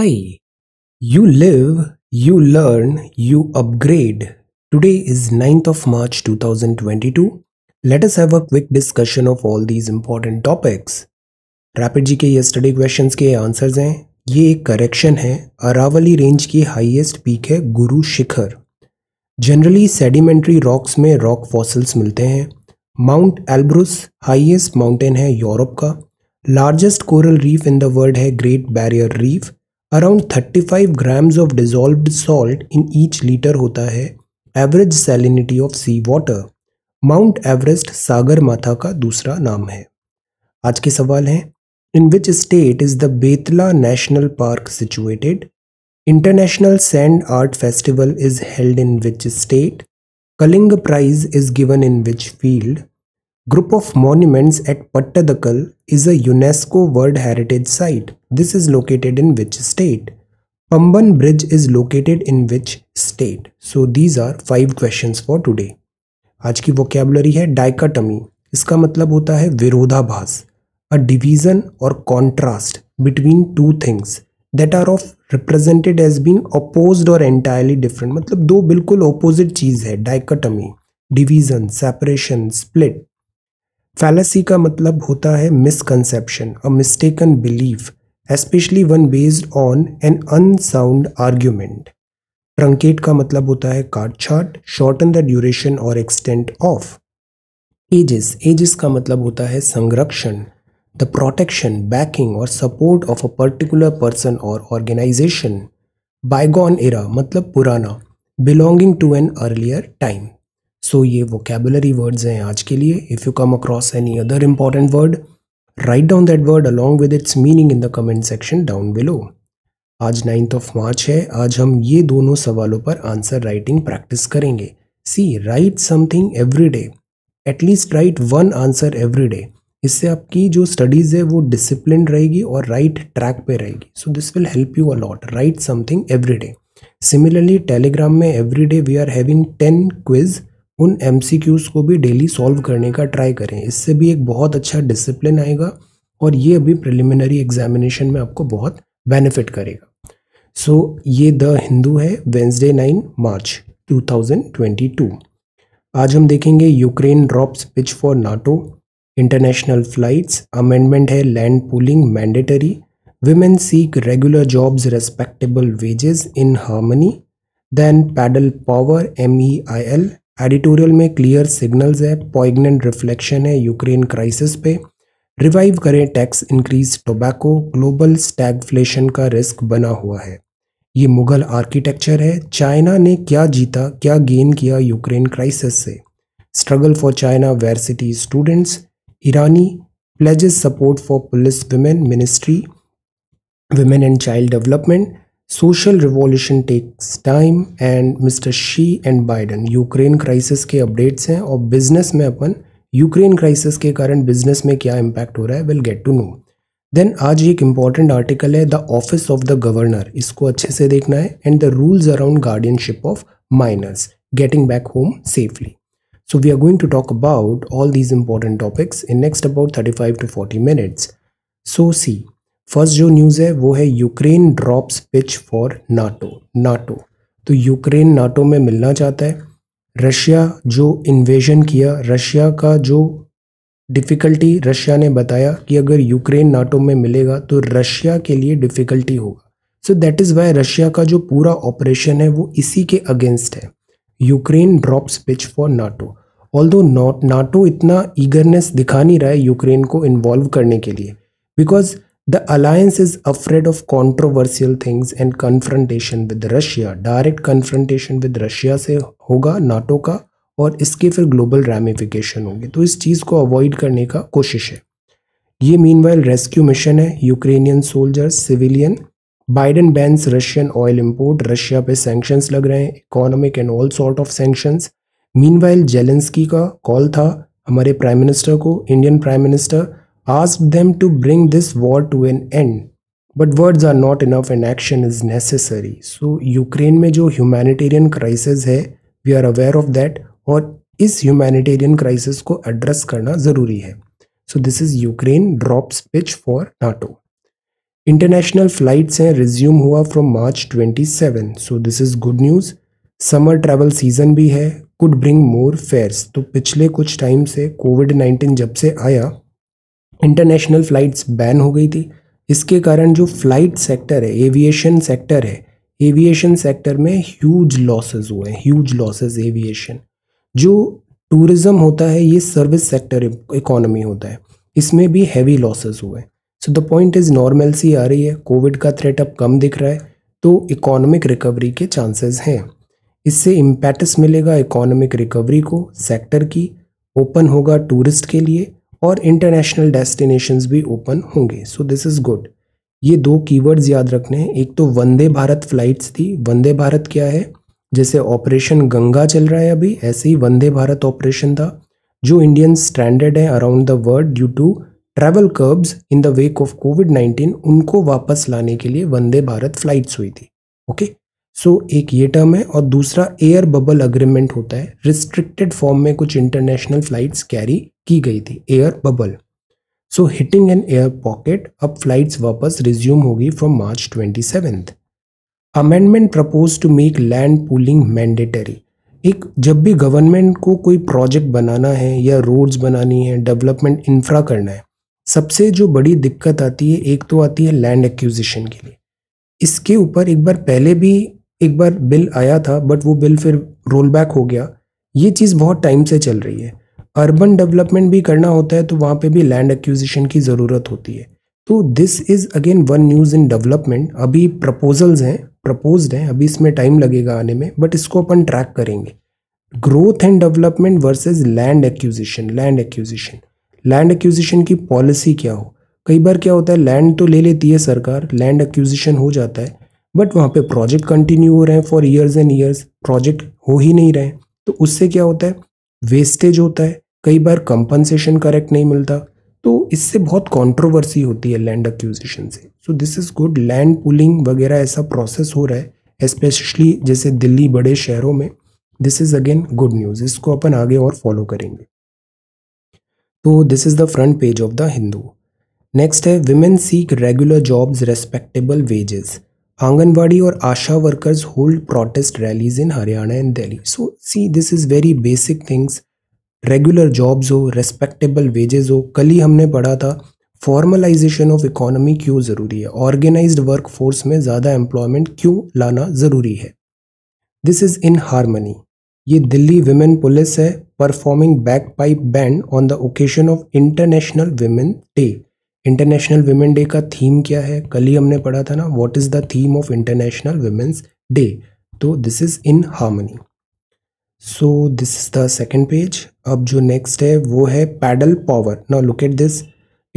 Hi, you live, you learn, you upgrade. Today is 9th of March 2022. Let us have a quick discussion of all these important topics. Rapid G K ये study question के answers हैं ये एक correction है Aravalli range की highest peak है Guru Shikhar generally sedimentary rocks में rock fossils मिलते हैं माउंट एल्ब्रुस हाईएस्ट माउंटेन है यूरोप का largest coral reef in the world है Great Barrier Reef around 35 grams of dissolve salt in each litre होता है average salinity of sea water Mount Everest Sagarmatha का दूसरा नाम है आज के सवाल हैं in which state is the Betla National Park situated International Sand Art Festival is held in which state Kalinga prize is given in which field Group of monuments at Pattadakal is a UNESCO World Heritage Site. This is located in which state? Pamban Bridge is located in which state? So these are five questions for today. आज की vocabulary है डाइकाटमी इसका मतलब होता है विरोधाभास a division और contrast between two things that are of represented as being oppose और एंटायरली डिफरेंट मतलब दो बिल्कुल ऑपोजिट चीज़ है dichotomy division separation split fallacy का मतलब होता है misconception a mistaken belief especially one based on an unsound argument truncate का मतलब होता है काट छाट शॉर्टन द ड्यूरेशन और एक्सटेंट ऑफ एजिस एजिस का मतलब होता है संरक्षण द प्रोटेक्शन बैकिंग और support of a particular person और ऑर्गेनाइजेशन बाइगॉन एरा मतलब पुराना belonging to an earlier time so so, ये वोकेबुलरी वर्ड्स हैं आज के लिए if you come across any other important word write down that word along with its meaning in the comment section down below आज ninth of March है आज हम ये दोनों सवालों पर आंसर राइटिंग प्रैक्टिस करेंगे see write something every day at least write one answer every day इससे आपकी जो स्टडीज़ है वो डिसिप्लिन रहेगी और राइट right ट्रैक पे रहेगी so this will help you a lot write something every day similarly Telegram में every day we are having ten quiz उन एम को भी डेली सॉल्व करने का ट्राई करें इससे भी एक बहुत अच्छा डिसिप्लिन आएगा और ये अभी प्रिलिमिनरी एग्जामिनेशन में आपको बहुत बेनिफिट करेगा सो so, ये द हिंदू है वेंसडे नाइन मार्च 2022 आज हम देखेंगे Ukraine drops pitch for NATO international flights amendment है land pooling mandatory seek regular jobs respectable wages in harmony then pedal power M E I L editorial में clear signals है poignant reflection है Ukraine crisis पे revive करें tax increase tobacco global stagflation का risk बना हुआ है ये मुगल आर्किटेक्चर है चाइना ने क्या जीता क्या गेन किया यूक्रेन क्राइसिस से struggle for China varsity students ईरानी pledges support for police women ministry women and child development social revolution takes time and mister Xi and Biden Ukraine crisis के updates हैं और बिजनेस में अपन Ukraine crisis के कारण business में क्या impact हो रहा है will get to know then आज एक इम्पॉर्टेंट आर्टिकल है the office of the governor इसको अच्छे से देखना है and the rules around guardianship of minors getting back home safely so we are going to talk about all these important topics in next about thirty five to forty minutes so see first जो news है वो है Ukraine drops pitch for NATO NATO तो Ukraine NATO में मिलना चाहता है Russia जो इन्वेजन किया रशिया का जो डिफ़िकल्टी रशिया ने बताया कि अगर यूक्रेन नाटो में मिलेगा तो रशिया के लिए डिफ़िकल्टी होगा so that is why Russia का जो पूरा ऑपरेशन है वो इसी के अगेंस्ट है Ukraine drops pitch for NATO although NATO इतना ईगरनेस दिखा नहीं रहा है यूक्रेन को इन्वॉल्व करने के लिए because The alliance is afraid of controversial things and confrontation with Russia. Direct confrontation with Russia से होगा नाटो का और इसके फिर ग्लोबल रेमिफिकेशन होंगे तो इस चीज़ को अवॉइड करने का कोशिश है ये मीन रेस्क्यू मिशन है Ukrainian soldiers civilian Biden bans Russian oil import Russia पे सेंक्शंस लग रहे हैं economic and all sort of sanctions meanwhile Zelensky का कॉल था हमारे प्राइम मिनिस्टर को Indian prime minister asked them to bring this war to an end. But words are not enough and action is necessary so Ukraine में जो humanitarian crisis है we are aware of that और इस humanitarian crisis को address करना ज़रूरी है so this is Ukraine drops pitch for NATO international flights हैं रिज्यूम हुआ from March 27 so this is good news summer travel season भी है कुड ब्रिंग मोर फेयर्स तो पिछले कुछ टाइम से कोविड 19 जब से आया इंटरनेशनल फ़्लाइट्स बैन हो गई थी इसके कारण जो फ्लाइट सेक्टर है एविएशन सेक्टर है एविएशन सेक्टर में ह्यूज लॉसेस हुए हैं ह्यूज लॉसेस एविएशन जो टूरिज़्म होता है ये सर्विस सेक्टर इकोनॉमी होता है इसमें भी हैवी लॉसेस हुए so the point is normalcy आ रही है कोविड का थ्रेट अब कम दिख रहा है तो इकोनॉमिक रिकवरी के चांसेस हैं इससे इम्पैटस मिलेगा इकोनॉमिक रिकवरी को सेक्टर की ओपन होगा टूरिस्ट के लिए और इंटरनेशनल डेस्टिनेशंस भी ओपन होंगे सो दिस इज़ गुड ये दो कीवर्ड्स याद रखने हैं एक तो वंदे भारत फ्लाइट्स थी वंदे भारत क्या है जैसे ऑपरेशन गंगा चल रहा है अभी ऐसे ही वंदे भारत ऑपरेशन था जो इंडियन स्टैंडर्ड है around the world due to travel curbs in the wake of COVID nineteen उनको वापस लाने के लिए वंदे भारत फ्लाइट्स हुई थी ओके okay? सो so, एक ये टर्म है और दूसरा एयर बबल अग्रीमेंट होता है रिस्ट्रिक्टेड फॉर्म में कुछ इंटरनेशनल फ्लाइट्स कैरी की गई थी air bubble so hitting an air pocket अब फ्लाइट्स वापस रिज्यूम होगी from March twenty seventh amendment propose to make land pooling mandatory एक जब भी गवर्नमेंट को कोई प्रोजेक्ट बनाना है या रोड्स बनानी है डेवलपमेंट इंफ्रा करना है सबसे जो बड़ी दिक्कत आती है एक तो आती है लैंड एक्विजिशन के लिए इसके ऊपर एक बार पहले भी एक बार बिल आया था बट वो बिल फिर रोल बैक हो गया ये चीज़ बहुत टाइम से चल रही है अर्बन डेवलपमेंट भी करना होता है तो वहाँ पे भी लैंड एक्विजिशन की ज़रूरत होती है तो this is again one news in development अभी प्रपोजल्स हैं प्रपोज हैं अभी इसमें टाइम लगेगा आने में बट इसको अपन ट्रैक करेंगे growth and development versus land acquisition land acquisition land acquisition की पॉलिसी क्या हो कई बार क्या होता है लैंड तो ले लेती है सरकार लैंड एक्विजिशन हो जाता है बट वहाँ पे प्रोजेक्ट कंटिन्यू हो रहे हैं for years and years project हो ही नहीं रहे तो उससे क्या होता है वेस्टेज होता है कई बार कंपनसेशन करेक्ट नहीं मिलता तो इससे बहुत कंट्रोवर्सी होती है लैंड एक्विजिशन से so this is good land pooling वगैरह ऐसा प्रोसेस हो रहा है स्पेशली जैसे दिल्ली बड़े शहरों में this is again good news इसको अपन आगे और फॉलो करेंगे तो this is the front page of the Hindu next है women seek regular jobs respectable wages anganwadi और ASHA workers hold protest rallies in Haryana and Delhi so see this is very basic things regular jobs हो respectable wages हो कल ही हमने पढ़ा था formalisation of economy क्यों ज़रूरी है ऑर्गेनाइज वर्क फोर्स में ज़्यादा एम्प्लॉयमेंट क्यों लाना ज़रूरी है दिस इज़ इन हारमनी ये दिल्ली विमेन पुलिस है performing bagpipe band on the occasion of International Women Day International Women Day का थीम क्या है कल ही हमने पढ़ा था ना what is the theme of International Women's Day तो this is in harmony so this is the second page अब जो नेक्स्ट है वो है paddle power now look at this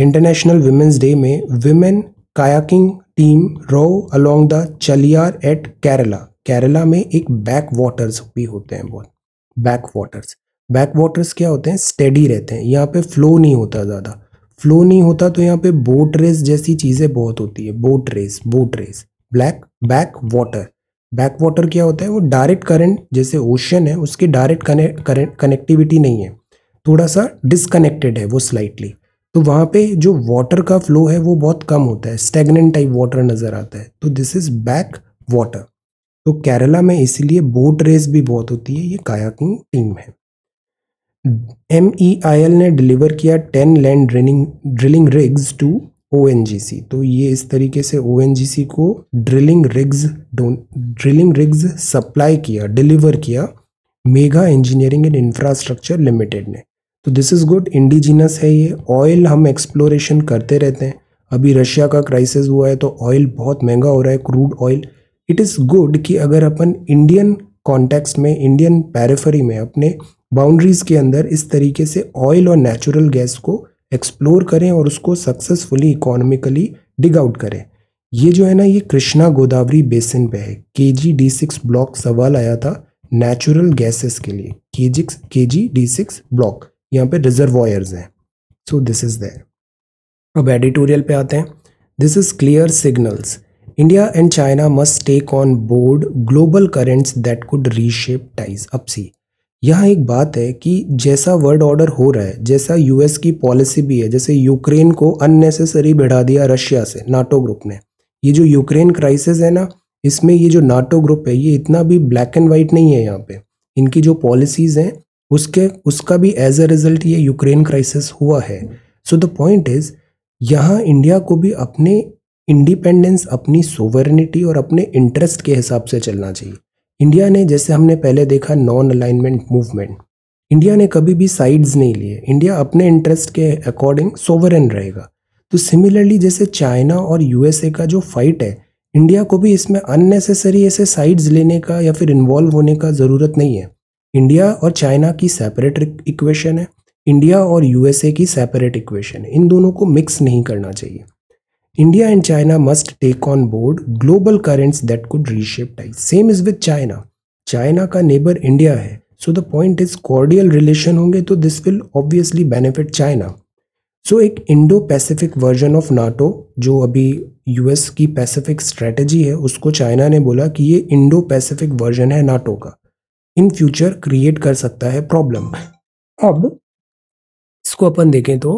International Women's Day में women kayaking team row along the Chaliyar at Kerala Kerala में एक back waters भी होते हैं बहुत बैक वाटर्स बैक वाटर्स क्या होते हैं स्टेडी रहते हैं यहाँ पे फ्लो नहीं होता ज़्यादा फ्लो नहीं होता तो यहाँ पे बोट रेस जैसी चीज़ें बहुत होती है boat race boat race black back water back water क्या होता है वो डायरेक्ट करंट जैसे ओशन है उसके डायरेक्ट कनेक्ट कनेक्टिविटी नहीं है थोड़ा सा डिसकनेक्टेड है वो स्लाइटली तो वहाँ पे जो वाटर का फ्लो है वो बहुत कम होता है स्टेगनेंट टाइप वाटर नज़र आता है तो दिस इज़ बैक वाटर तो केरला में इसलिए बोट रेस भी बहुत होती है ये कायाकिंग टीम है एम ई आई एल ने डिलीवर किया ten land drilling drilling rigs to O N G C तो ये इस तरीके से ओ एन जी सी को drilling rigs drilling rigs supply किया डिलीवर किया Mega Engineering and Infrastructure Limited ने तो दिस इज़ गुड इंडिजिनस है ये ऑयल हम एक्सप्लोरेशन करते रहते हैं अभी रशिया का क्राइसिस हुआ है तो ऑयल बहुत महंगा हो रहा है crude oil it is good कि अगर अपन इंडियन कॉन्टेक्स्ट में इंडियन पैरेफरी में अपने बाउंड्रीज के अंदर इस तरीके से ऑयल और नेचुरल गैस को एक्सप्लोर करें और उसको सक्सेसफुली इकोनॉमिकली डिग आउट करें ये जो है ना ये कृष्णा गोदावरी बेसिन पे है के जी डी सिक्स ब्लॉक सवाल आया था नेचुरल गैसेस के लिए के जी के जी डी सिक्स ब्लॉक यहाँ पे रिजर्वॉयर्स हैं सो दिस इज़ देयर अब एडिटोरियल पे आते हैं this is clear signals India and China must take on board global currents that could reshape ties अब सी यहाँ एक बात है कि जैसा वर्ल्ड ऑर्डर हो रहा है जैसा यूएस की पॉलिसी भी है जैसे यूक्रेन को अननेसेसरी बिढ़ा दिया रशिया से नाटो ग्रुप ने ये जो यूक्रेन क्राइसिस है ना इसमें ये जो नाटो ग्रुप है ये इतना भी ब्लैक एंड वाइट नहीं है यहाँ पे इनकी जो पॉलिसीज़ हैं उसके उसका भी एज अ रिजल्ट ये यूक्रेन क्राइसिस हुआ है सो द पॉइंट इज़ यहाँ इंडिया को भी अपने इंडिपेंडेंस अपनी सोवरनिटी और अपने इंटरेस्ट के हिसाब से चलना चाहिए इंडिया ने जैसे हमने पहले देखा नॉन अलाइनमेंट मूवमेंट इंडिया ने कभी भी साइड्स नहीं लिए इंडिया अपने इंटरेस्ट के अकॉर्डिंग सोवरन रहेगा तो सिमिलरली जैसे चाइना और यूएसए का जो फाइट है इंडिया को भी इसमें अननेसेसरी ऐसे साइड्स लेने का या फिर इन्वॉल्व होने का ज़रूरत नहीं है इंडिया और चाइना की सेपरेट इक्वेशन है इंडिया और यूएसए की सेपरेट इक्वेशन है इन दोनों को मिक्स नहीं करना चाहिए India and China must take on board global currents that could reshape ties. Same is with China. China का neighbor India है. So the point is cordial relation होंगे तो this will obviously benefit China. so, एक Indo-Pacific version of NATO जो अभी US की Pacific strategy है उसको China ने बोला कि ये Indo-Pacific version है NATO का In future create कर सकता है problem. अब इसको अपन देखें तो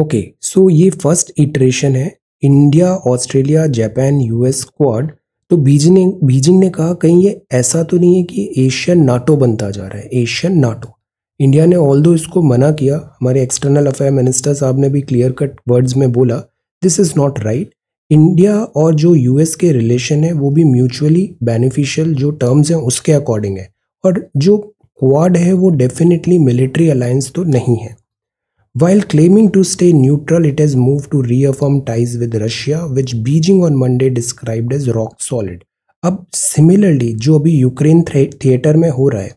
ओके सो ये फर्स्ट इटरेशन है India Australia Japan US squad तो बीजिंग ने बीजिंग ने कहा कहीं ये ऐसा तो नहीं है कि एशियन नाटो बनता जा रहा है एशियन नाटो इंडिया ने ऑल दो इसको मना किया हमारे एक्सटर्नल अफेयर मिनिस्टर साहब ने भी क्लियर कट वर्ड्स में बोला this is not right India और जो यूएस के रिलेशन है वो भी म्यूचुअली बेनिफिशियल जो टर्म्स हैं उसके अकॉर्डिंग है और जो क्वाड है वो डेफिनेटली मिलिट्री अलायंस तो नहीं है While claiming to stay neutral, it has moved to reaffirm ties with Russia, which Beijing on Monday described as rock solid. अब सिमिलरली जो अभी यूक्रेन थिएटर में हो रहा है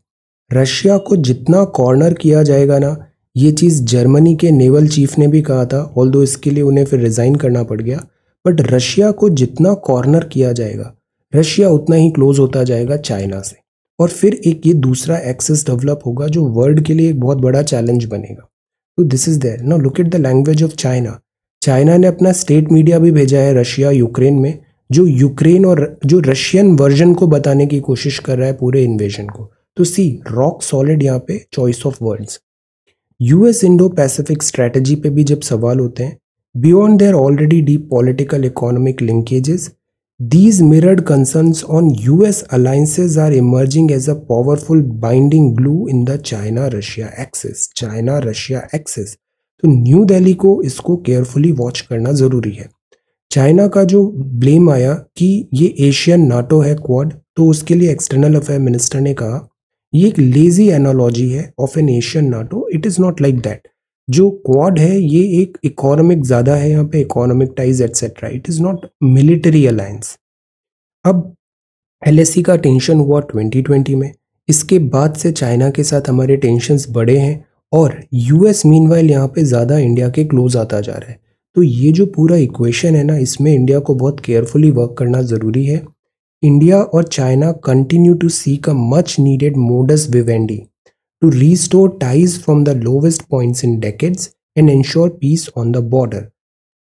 रशिया को जितना कॉर्नर किया जाएगा ना ये चीज़ जर्मनी के नेवल चीफ ने भी कहा था ऑल दो इसके लिए उन्हें फिर रिज़ाइन करना पड़ गया बट रशिया को जितना कॉर्नर किया जाएगा रशिया उतना ही क्लोज होता जाएगा चाइना से और फिर एक ये दूसरा एक्सेस डेवलप होगा जो वर्ल्ड के लिए एक बहुत बड़ा चैलेंज बनेगा तो this is there no look at the language of China China ने अपना स्टेट मीडिया भी भेजा है रशिया यूक्रेन में जो यूक्रेन और जो रशियन वर्जन को बताने की कोशिश कर रहा है पूरे इन्वेजन को तो सी रॉक सॉलिड यहाँ पे choice of words US Indo Pacific strategy पे भी जब सवाल होते हैं beyond their already deep political economic linkages These mirrored concerns on US alliances are emerging as a powerful binding glue in the China Russia axis. China Russia axis. तो New Delhi को इसको carefully watch करना ज़रूरी है China का जो blame आया कि ये एशियन नाटो है क्वाड तो उसके लिए एक्सटर्नल अफेयर मिनिस्टर ने कहा ये एक लेजी एनोलॉजी है of an Asian NATO it is not like that जो क्वाड है ये एक इकोनॉमिक ज़्यादा है यहाँ पे economic ties etcetera it is not military alliance अब एल e का टेंशन हुआ 2020 में इसके बाद से चाइना के साथ हमारे टेंशन बढ़े हैं और यूएस मीन वाइल यहाँ पे ज़्यादा इंडिया के क्लोज आता जा रहा है तो ये जो पूरा इक्वेशन है ना इसमें इंडिया को बहुत केयरफुली वर्क करना ज़रूरी है इंडिया और China continue to seek a much needed modus vivendi to restore ties from the lowest points in decades and ensure peace on the border.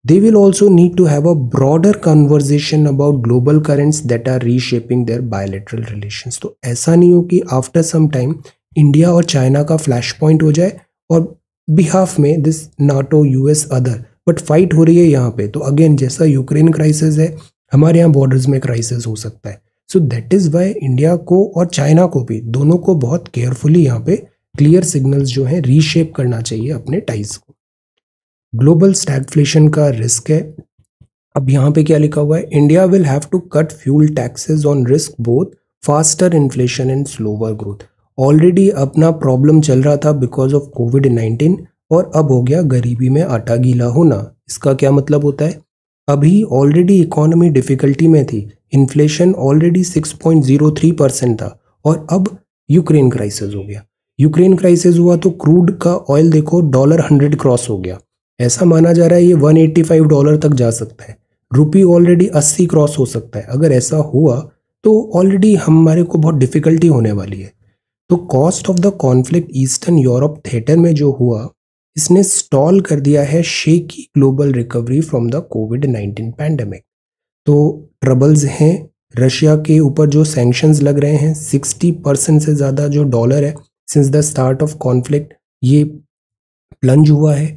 They will also need to have a broader conversation about global currents that are reshaping their bilateral relations. तो ऐसा नहीं हो कि after some time India और China का flash point हो जाए और बिहाफ में this NATO US other but fight हो रही है यहाँ पे तो अगेन जैसा यूक्रेन क्राइसिस है हमारे यहाँ बॉर्डर्स में क्राइसिस हो सकता है so that is why India को और चाइना को भी दोनों को बहुत केयरफुली यहाँ पे क्लियर सिग्नल्स जो है रीशेप करना चाहिए अपने टाइज को ग्लोबल स्टैगफ्लेशन का रिस्क है अब यहाँ पे क्या लिखा हुआ है India will have to cut fuel taxes on risk both faster inflation and slower growth already अपना प्रॉब्लम चल रहा था बिकॉज ऑफ कोविड नाइन्टीन और अब हो गया गरीबी में आटा गीला होना इसका क्या मतलब होता है अभी ऑलरेडी इकोनॉमी डिफ़िकल्टी में थी इन्फ्लेशन ऑलरेडी 6.03 परसेंट था और अब यूक्रेन क्राइसिस हो गया यूक्रेन क्राइसिस हुआ तो क्रूड का ऑयल देखो डॉलर हंड्रेड क्रॉस हो गया ऐसा माना जा रहा है ये 185 डॉलर तक जा सकता है रुपी ऑलरेडी 80 क्रॉस हो सकता है अगर ऐसा हुआ तो ऑलरेडी हमारे को बहुत डिफ़िकल्टी होने वाली है तो cost of the conflict eastern Europe theatre में जो हुआ इसने स्टॉल कर दिया है शे की global recovery from the COVID 19 pandemic तो ट्रबल्स हैं रशिया के ऊपर जो सेंक्शंस लग रहे हैं 60 परसेंट से ज़्यादा जो डॉलर है since the start of conflict ये प्लंज हुआ है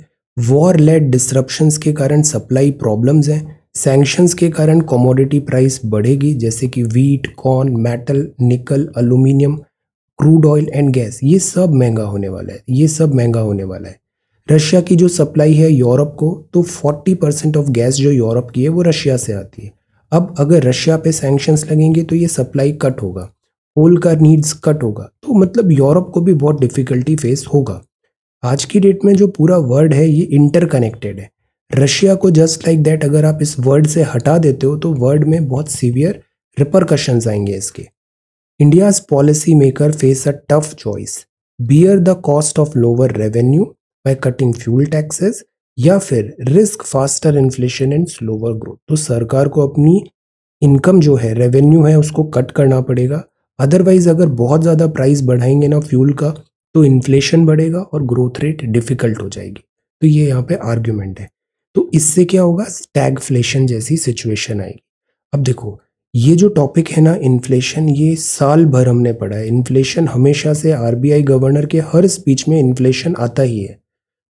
वॉर लेड डिस्ट्रप्शंस के कारण सप्लाई प्रॉब्लम्स हैं सेंक्शंस के कारण कमोडिटी प्राइस बढ़ेगी जैसे कि wheat corn metal nickel aluminium crude oil and gas ये सब महंगा होने वाला है ये सब महंगा होने वाला है रशिया की जो सप्लाई है यूरोप को तो 40 परसेंट ऑफ गैस जो यूरोप की है वो रशिया से आती है अब अगर रशिया पे सैंक्शंस लगेंगे तो ये सप्लाई कट होगा कोल का नीड्स कट होगा तो मतलब यूरोप को भी बहुत डिफ़िकल्टी फेस होगा आज की डेट में जो पूरा वर्ल्ड है ये इंटरकनेक्टेड है रशिया को जस्ट लाइक दैट अगर आप इस वर्ल्ड से हटा देते हो तो वर्ल्ड में बहुत सीवियर रिपरकशंस आएंगे इसके India's policy maker face a tough choice bear the cost of lower revenue by cutting fuel taxes या फिर risk faster inflation and slower growth तो सरकार को अपनी इनकम जो है रेवेन्यू है उसको कट करना पड़ेगा अदरवाइज अगर बहुत ज़्यादा प्राइस बढ़ाएंगे ना फ्यूल का तो इन्फ्लेशन बढ़ेगा और ग्रोथ रेट डिफिकल्ट हो जाएगी तो ये यहाँ पे आर्ग्यूमेंट है तो इससे क्या होगा स्टैगफ्लेशन जैसी सिचुएशन आएगी अब देखो ये जो टॉपिक है ना इन्फ्लेशन ये साल भर हमने पढ़ा है इन्फ्लेशन हमेशा से आरबीआई गवर्नर के हर स्पीच में इन्फ्लेशन आता ही है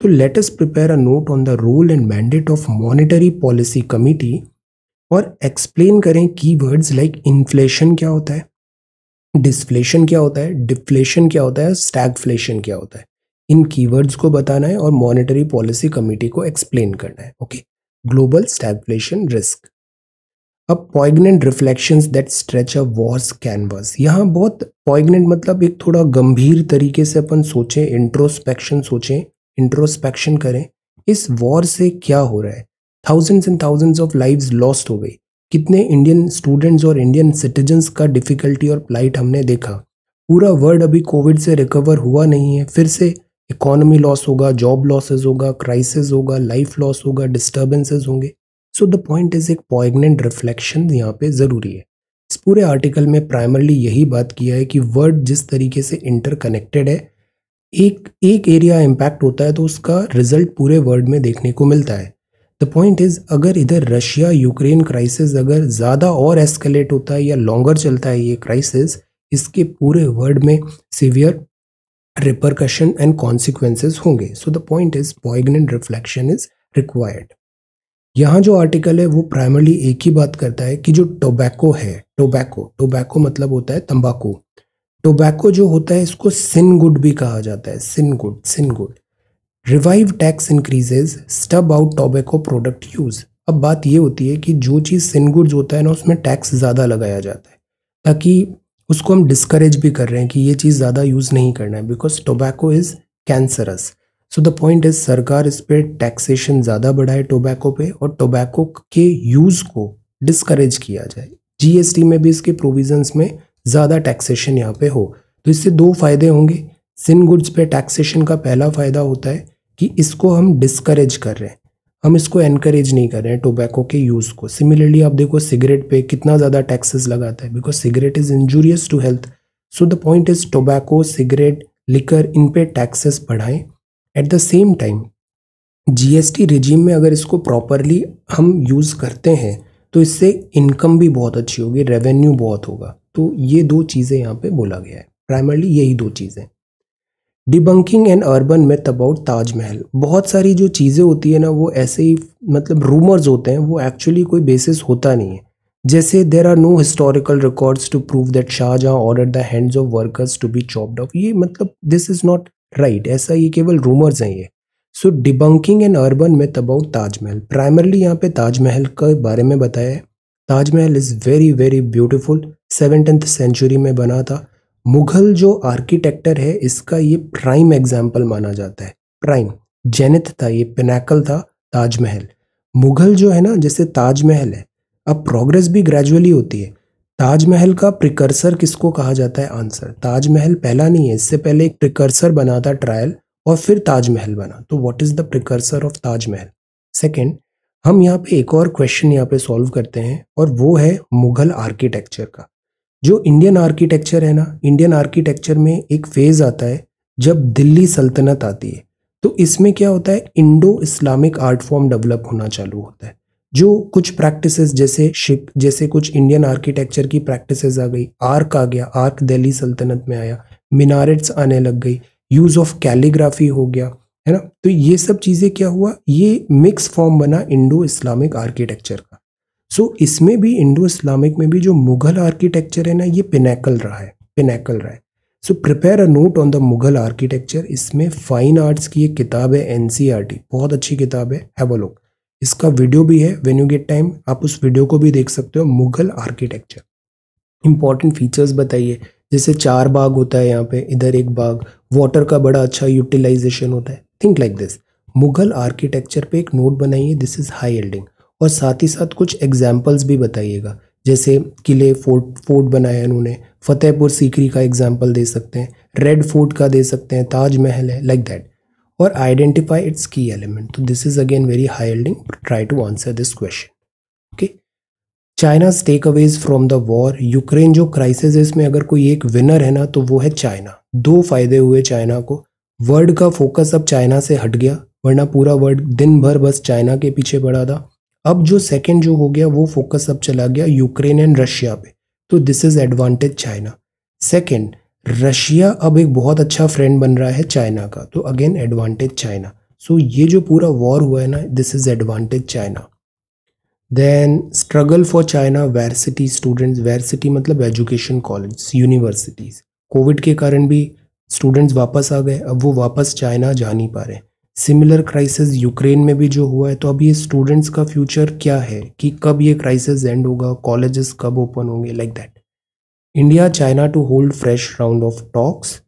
तो let us prepare a note on the role and mandate of monetary policy committee और एक्सप्लेन करें की लाइक इन्फ्लेशन क्या होता है डिस्फ्लेशन क्या होता है डिफ्लेशन क्या होता है स्टैगफ्लेशन क्या होता है इन कीवर्ड्स को बताना है और मॉनेटरी पॉलिसी कमिटी को एक्सप्लेन करना है ओके ग्लोबल स्टैगफ्लेशन रिस्क अब poignant reflections that stretch a wars canvas यहाँ बहुत पॉइगनेंट मतलब एक थोड़ा गंभीर तरीके से अपन सोचें इंट्रोस्पेक्शन सोचें इंट्रोस्पेक्शन करें इस वॉर से क्या हो रहा है thousands and thousands of lives lost हो गई कितने इंडियन स्टूडेंट्स और इंडियन सिटीजन्स का डिफ़िकल्टी और प्लाइट हमने देखा पूरा वर्ल्ड अभी कोविड से रिकवर हुआ नहीं है फिर से इकोनॉमी लॉस होगा जॉब लॉसेज होगा क्राइसिस होगा लाइफ लॉस होगा डिस्टर्बेंसेज होंगे सो द पॉइंट इज़ एक पॉइगनेंट रिफ्लेक्शन यहाँ पे ज़रूरी है इस पूरे आर्टिकल में प्राइमरली यही बात किया है कि वर्ल्ड जिस तरीके से इंटरकनेक्टेड है एक एक एरिया इम्पैक्ट होता है तो उसका रिजल्ट पूरे वर्ल्ड में देखने को मिलता है द पॉइंट इज़ अगर इधर रशिया यूक्रेन क्राइसिस अगर ज़्यादा और एस्केलेट होता है या लॉन्गर चलता है ये क्राइसिस इसके पूरे वर्ल्ड में सीवियर रिपरकशन एंड कॉन्सिक्वेंसेज होंगे so the point is poignant reflection is required यहाँ जो आर्टिकल है वो प्राइमरली एक ही बात करता है कि जो टोबैको है टोबैको टोबैको मतलब होता है तंबाकू टोबैको जो होता है इसको सिन गुड भी कहा जाता है sin good sin good revive tax increases stub out tobacco product use अब बात ये होती है कि जो चीज़ सिन सिनगुड्स होता है ना उसमें टैक्स ज़्यादा लगाया जाता है ताकि उसको हम डिस्करेज भी कर रहे हैं कि ये चीज़ ज़्यादा यूज़ नहीं करना है because tobacco is cancerous so the point is सरकार इस पर टैक्सेशन ज़्यादा बढ़ाए टोबैको पे और टोबैको के यूज़ को डिस्करेज किया जाए जीएसटी में भी इसके प्रोविजंस में ज़्यादा टैक्सेशन यहाँ पे हो तो इससे दो फायदे होंगे सिन गुड्स पे टैक्सेशन का पहला फ़ायदा होता है कि इसको हम डिस्करेज कर रहे हैं हम इसको एनकरेज नहीं कर रहे हैं टोबैको के यूज़ को सिमिलरली आप देखो सिगरेट पे कितना ज़्यादा टैक्सेस लगाता है because cigarette is injurious to health so the point is tobacco cigarette liquor इन पे टैक्सेस बढ़ाएं at the same time GST regime में अगर इसको प्रॉपरली हम यूज़ करते हैं तो इससे इनकम भी बहुत अच्छी होगी रेवेन्यू बहुत होगा तो ये दो चीज़ें यहाँ पे बोला गया है प्राइमरली यही दो चीज़ें debunking and urban myth about Taj Mahal बहुत सारी जो चीज़ें होती है ना वो ऐसे ही मतलब रूमर्स होते हैं वो एक्चुअली कोई बेसिस होता नहीं है जैसे there are no historical records to prove that Shah Jahan order the hands of workers to be chopped off ये मतलब दिस इज़ नॉट राइट ऐसा ये केवल रूमर्स हैं ये so debunking and urban myth about Taj Mahal primarily यहाँ पे ताजमहल के बारे में बताया है Taj Mahal is very very beautiful seventeenth century में बना था मुगल जो आर्किटेक्टर है इसका ये प्राइम एग्जाम्पल माना जाता है प्राइम जेनिथ था ये पिनाकल था ताजमहल मुगल जो है ना जैसे ताजमहल है अब प्रोग्रेस भी ग्रेजुअली होती है ताजमहल का प्रिकर्सर किसको कहा जाता है आंसर ताजमहल पहला नहीं है इससे पहले एक प्रिकर्सर बना था ट्रायल और फिर ताजमहल बना तो what is the precursor of Taj Mahal second हम यहाँ पे एक और क्वेश्चन यहाँ पे सॉल्व करते हैं और वो है मुगल आर्किटेक्चर का जो इंडियन आर्किटेक्चर है ना इंडियन आर्किटेक्चर में एक फेज़ आता है जब दिल्ली सल्तनत आती है तो इसमें क्या होता है Indo Islamic art form develop होना चालू होता है जो कुछ प्रैक्टिसेस जैसे शिप जैसे कुछ इंडियन आर्किटेक्चर की प्रैक्टिसेस आ गई आर्क आ गया आर्क दिल्ली सल्तनत में आया मीनारेट्स आने लग गई यूज़ ऑफ कैलीग्राफी हो गया है ना तो ये सब चीज़ें क्या हुआ ये मिक्स फॉर्म बना इंडो इस्लामिक आर्किटेक्चर का सो so, इसमें भी इंडो इस्लामिक में भी जो मुगल आर्किटेक्चर है ना ये पिनेकल रहा है पिनेकल रहा है so prepare a note on the Mughal architecture इसमें फाइन आर्ट्स की एक किताब है एन e बहुत अच्छी किताब है हैव लुक इसका वीडियो भी है वेन यू गेट टाइम आप उस वीडियो को भी देख सकते हो मुगल आर्किटेक्चर इंपॉर्टेंट फीचर्स बताइए जैसे चार बाग होता है यहाँ पे इधर एक बाग वाटर का बड़ा अच्छा यूटिलाइजेशन होता है think like this Mughal architecture पे एक नोट बनाइए दिस इज़ हाई एल्डिंग और साथ ही साथ कुछ एग्जाम्पल्स भी बताइएगा जैसे किले फोर्ट फोर्ट बनाया उन्होंने फतेहपुर सीकरी का एग्जाम्पल दे सकते हैं रेड फोर्ट का दे सकते हैं ताजमहल है लाइक दैट और आइडेंटिफाई इट्स की एलिमेंट तो this is again very high yielding try to answer this question okay China's takeaways from the war Ukraine जो क्राइसिस है इसमें अगर कोई एक विनर है ना तो वो है चाइना दो फायदे हुए चाइना को वर्ल्ड का फोकस अब चाइना से हट गया वरना पूरा वर्ल्ड दिन भर बस चाइना के पीछे पड़ा था अब जो सेकेंड जो हो गया वो फोकस अब चला गया यूक्रेन एंड रशिया पे तो this is advantage China second Russia अब एक बहुत अच्छा फ्रेंड बन रहा है चाइना का तो अगेन एडवांटेज चाइना सो ये जो पूरा वॉर हुआ है ना this is advantage China then struggle for China varsity students varsity मतलब एजुकेशन कॉलेज यूनिवर्सिटीज़ कोविड के कारण भी स्टूडेंट्स वापस आ गए अब वो वापस चाइना जा नहीं पा रहे सिमिलर क्राइसिस यूक्रेन में भी जो हुआ है तो अब ये स्टूडेंट्स का फ्यूचर क्या है कि कब ये क्राइसिस एंड होगा कॉलेजेस कब ओपन होंगे like that India China to hold fresh round of talks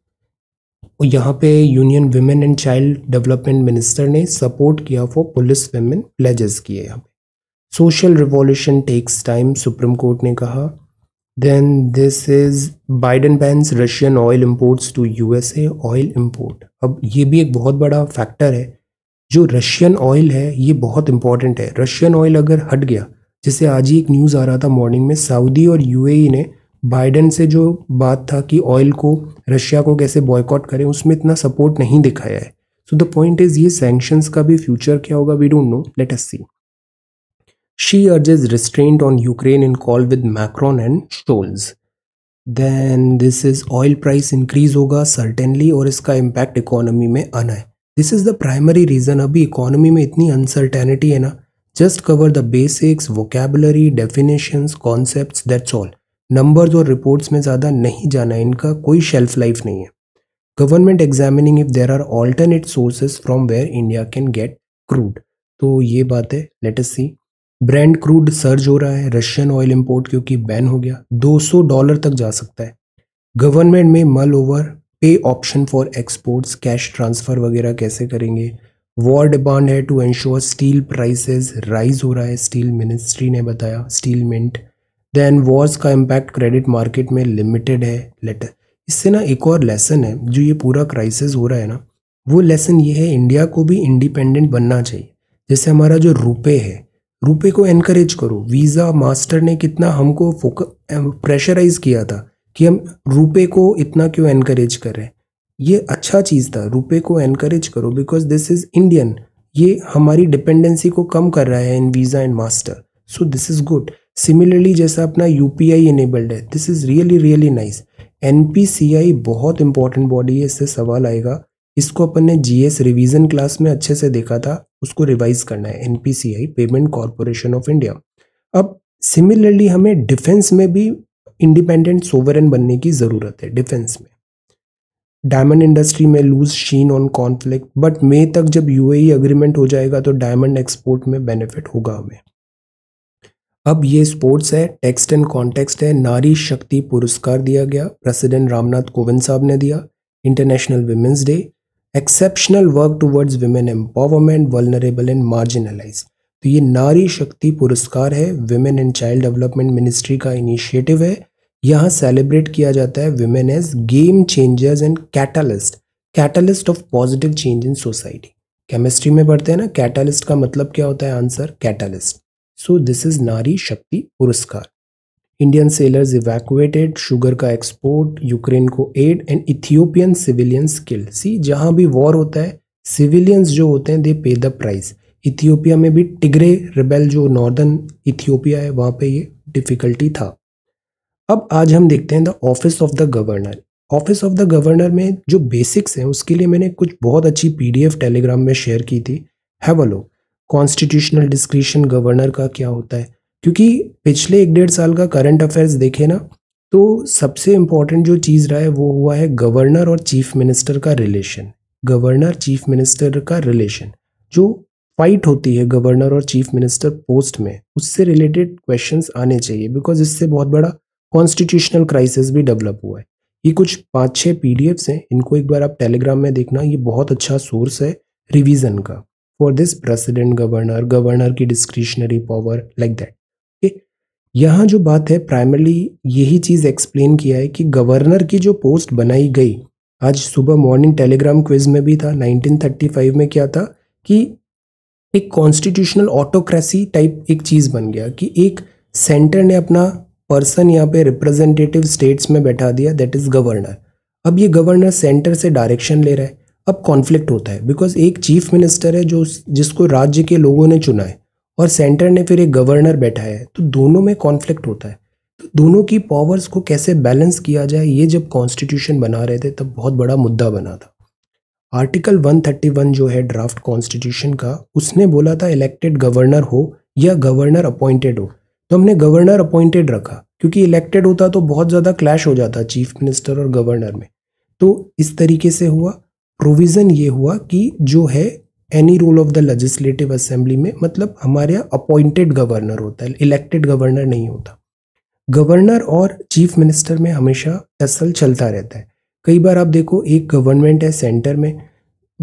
यहाँ पे union women and child development minister ने सपोर्ट किया फॉर पुलिस वेमेन प्लेजेस किए यहाँ पे social revolution takes time supreme court ने कहा then this is Biden bans Russian oil imports to USA oil import अब ये भी एक बहुत बड़ा फैक्टर है जो रशियन ऑयल है ये बहुत इंपॉर्टेंट है रशियन ऑयल अगर हट गया जैसे आज ही एक न्यूज़ आ रहा था मॉर्निंग में सऊदी और यूएई e ने बाइडन से जो बात था कि ऑयल को रशिया को कैसे बॉयकॉट करें उसमें इतना सपोर्ट नहीं दिखाया है सो द पॉइंट इज़ ये सैंक्शंस का भी फ्यूचर क्या होगा we don't know let us see She urges restraint on Ukraine in call with Macron and Scholz. Then this is oil price increase होगा सर्टेनली और इसका इम्पैक्ट इकोनॉमी में आना है this is the primary reason अभी economy में इतनी uncertainty है ना just cover the basics vocabulary definitions concept that's all numbers और रिपोर्ट्स में ज़्यादा नहीं जाना इनका कोई शेल्फ लाइफ नहीं है government examining if there are alternate sources from where India can get crude तो ये बात है let us see Brent crude surge हो रहा है रशियन ऑयल इंपोर्ट क्योंकि बैन हो गया 200 डॉलर तक जा सकता है गवर्नमेंट में मल ओवर पे option for exports cash transfer वगैरह कैसे करेंगे वॉर डिमांड है to ensure steel prices rise हो रहा है स्टील मिनिस्ट्री ने बताया स्टील मिंट देन वॉर्स का इम्पैक्ट क्रेडिट मार्केट में लिमिटेड है लेटर इससे ना एक और लेसन है जो ये पूरा क्राइसिस हो रहा है ना वो लेसन ये है इंडिया को भी इंडिपेंडेंट बनना चाहिए जैसे हमारा जो रुपये है रुपए को एनकरेज करो वीज़ा मास्टर ने कितना हमको फोक प्रेशराइज किया था कि हम रुपए को इतना क्यों एनकरेज कर रहे हैं ये अच्छा चीज़ था रुपए को एनकरेज करो बिकॉज दिस इज़ इंडियन ये हमारी डिपेंडेंसी को कम कर रहा है इन Visa and Master so this is good similarly जैसा अपना यू पी आई इनेबल्ड है this is really really nice N P C I बहुत इंपॉर्टेंट बॉडी है इससे सवाल आएगा इसको अपन ने जीएस रिवीजन क्लास में अच्छे से देखा था उसको रिवाइज करना है NPCI payment corporation of India अब सिमिलरली हमें डिफेंस में भी इंडिपेंडेंट सोवरन बनने की ज़रूरत है डिफेंस में डायमंड इंडस्ट्री में lose sheen on conflict but May तक जब यूएई अग्रीमेंट e हो जाएगा तो डायमंड एक्सपोर्ट में बेनिफिट होगा हमें अब ये स्पोर्ट्स है टेक्स्ट एंड कॉन्टेक्स्ट है नारी शक्ति पुरस्कार दिया गया प्रेसिडेंट रामनाथ कोविंद साहब ने दिया international women's day exceptional work towards women empowerment vulnerable and marginalise तो ये नारी शक्ति पुरस्कार है women and child development ministry का इनिशिएटिव है यहाँ सेलिब्रेट किया जाता है women as game changers and catalyst catalyst of positive change in society chemistry में पढ़ते हैं ना कैटलिस्ट का मतलब क्या होता है answer catalyst so this is Nari Shakti Puraskar Indian sailors evacuated sugar का एक्सपोर्ट यूक्रेन को aid and Ethiopian civilians killed see जहाँ भी वॉर होता है सिविलियंस जो होते हैं दे पे द प्राइस इथियोपिया में भी टिगरे रिबेल जो नॉर्दर्न इथियोपिया है वहाँ पे ये डिफ़िकल्टी था अब आज हम देखते हैं the office of the governor office of the governor में जो बेसिक्स हैं उसके लिए मैंने कुछ बहुत अच्छी एफ टेलीग्राम में शेयर की थी have a constitutional discretion governor का क्या होता है क्योंकि पिछले एक डेढ़ साल का करंट अफेयर्स देखे ना तो सबसे इम्पॉर्टेंट जो चीज़ रहा है वो हुआ है गवर्नर और चीफ मिनिस्टर का रिलेशन गवर्नर चीफ मिनिस्टर का रिलेशन जो फाइट होती है गवर्नर और चीफ मिनिस्टर पोस्ट में उससे रिलेटेड क्वेश्चंस आने चाहिए बिकॉज इससे बहुत बड़ा कॉन्स्टिट्यूशनल क्राइसिस भी डेवलप हुआ है ये कुछ पाँच छः पी हैं इनको एक बार आप टेलीग्राम में देखना ये बहुत अच्छा सोर्स है रिविज़न का for this president governor governor की डिस्क्रिशनरी पावर लाइक दैट यहाँ जो बात है प्राइमरली यही चीज़ एक्सप्लेन किया है कि गवर्नर की जो पोस्ट बनाई गई आज सुबह मॉर्निंग टेलीग्राम क्विज में भी था 1935 में क्या था कि एक कॉन्स्टिट्यूशनल ऑटोक्रेसी टाइप एक चीज़ बन गया कि एक सेंटर ने अपना पर्सन यहाँ पे रिप्रेजेंटेटिव स्टेट्स में बैठा दिया दैट इज़ गवर्नर अब ये गवर्नर सेंटर से डायरेक्शन ले रहा है अब कॉन्फ्लिक्ट होता है बिकॉज एक चीफ मिनिस्टर है जो जिसको राज्य के लोगों ने चुना है और सेंटर ने फिर एक गवर्नर बैठा है तो दोनों में कॉन्फ्लिक्ट होता है तो दोनों की पावर्स को कैसे बैलेंस किया जाए ये जब कॉन्स्टिट्यूशन बना रहे थे तब बहुत बड़ा मुद्दा बना था आर्टिकल 131 जो है ड्राफ्ट कॉन्स्टिट्यूशन का उसने बोला था इलेक्टेड गवर्नर हो या गवर्नर अपॉइंटेड हो तो हमने गवर्नर अपॉइंटेड रखा क्योंकि इलेक्टेड होता तो बहुत ज़्यादा क्लैश हो जाता चीफ मिनिस्टर और गवर्नर में तो इस तरीके से हुआ प्रोविज़न ये हुआ कि जो है any rule of the legislative assembly में मतलब हमारे यहाँ अपॉइंटेड गवर्नर होता है इलेक्टेड गवर्नर नहीं होता गवर्नर और चीफ मिनिस्टर में हमेशा असल चलता रहता है कई बार आप देखो एक गवर्नमेंट है सेंटर में